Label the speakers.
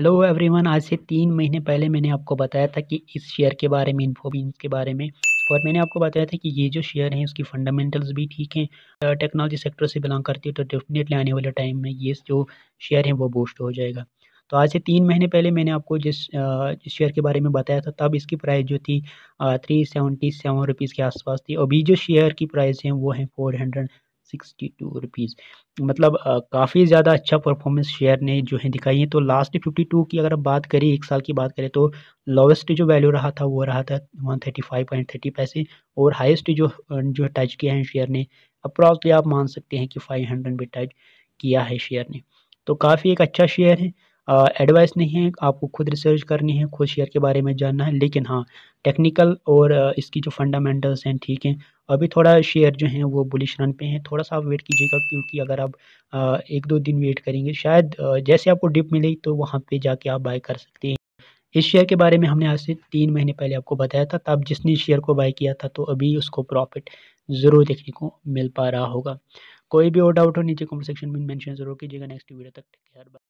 Speaker 1: hello everyone आज से तीन महीने पहले मैंने आपको बताया था कि इस शेयर के बारे में इन्फोबीन्स के बारे में और मैंने आपको बताया था कि ये जो शेयर हैं उसकी फंडामेंटल्स भी ठीक हैं टेक्नोलॉजी सेक्टर से बिलोंग करती है तो डेफिनेटली आने वाले टाइम में ये जो शेयर हैं वो बूस्ट हो जाएगा तो आज से तीन महीने पहले मैंने आपको जिस शेयर के बारे में बताया था तब इसकी प्राइस जो थी थ्री सेवेंटी सेवन रुपीज़ के आसपास थी अभी जो शेयर की प्राइस है वो है four hundred sixty two rupees मतलब काफ़ी ज़्यादा अच्छा परफॉर्मेंस शेयर ने जो है दिखाई है तो लास्ट फिफ्टी टू की अगर बात करें एक साल की बात करें तो लोवेस्ट जो वैल्यू रहा था वो रहा था one thirty five point thirty पैसे और हाइस्ट जो जो टच किया है शेयर ने अप्रॉक्सली आप मान सकते हैं कि फाइव हंड्रेड भी टच किया है शेयर ने तो काफ़ी एक अच्छा शेयर है एडवाइस नहीं है आपको खुद रिसर्च करनी है खुद शेयर के बारे में जानना है लेकिन हाँ टेक्निकल और इसकी जो फंडामेंटल्स हैं ठीक हैं अभी थोड़ा शेयर जो है वो बुलिश रन पे हैं थोड़ा सा आप वेट कीजिएगा क्योंकि अगर आप एक दो दिन वेट करेंगे शायद जैसे आपको डिप मिलेगी तो वहाँ पर जाके आप बाय कर सकते हैं इस शेयर के बारे में हमने आज से तीन महीने पहले आपको बताया था तब जिसने शेयर को बाय किया था तो अभी उसको प्रॉफिट ज़रूर देखने को मिल पा रहा होगा कोई भी और डाउट हो नीचे कमेंट सेक्शन में मेंशन जरूर कीजिएगा नेक्स्ट वीडियो तक ख्याल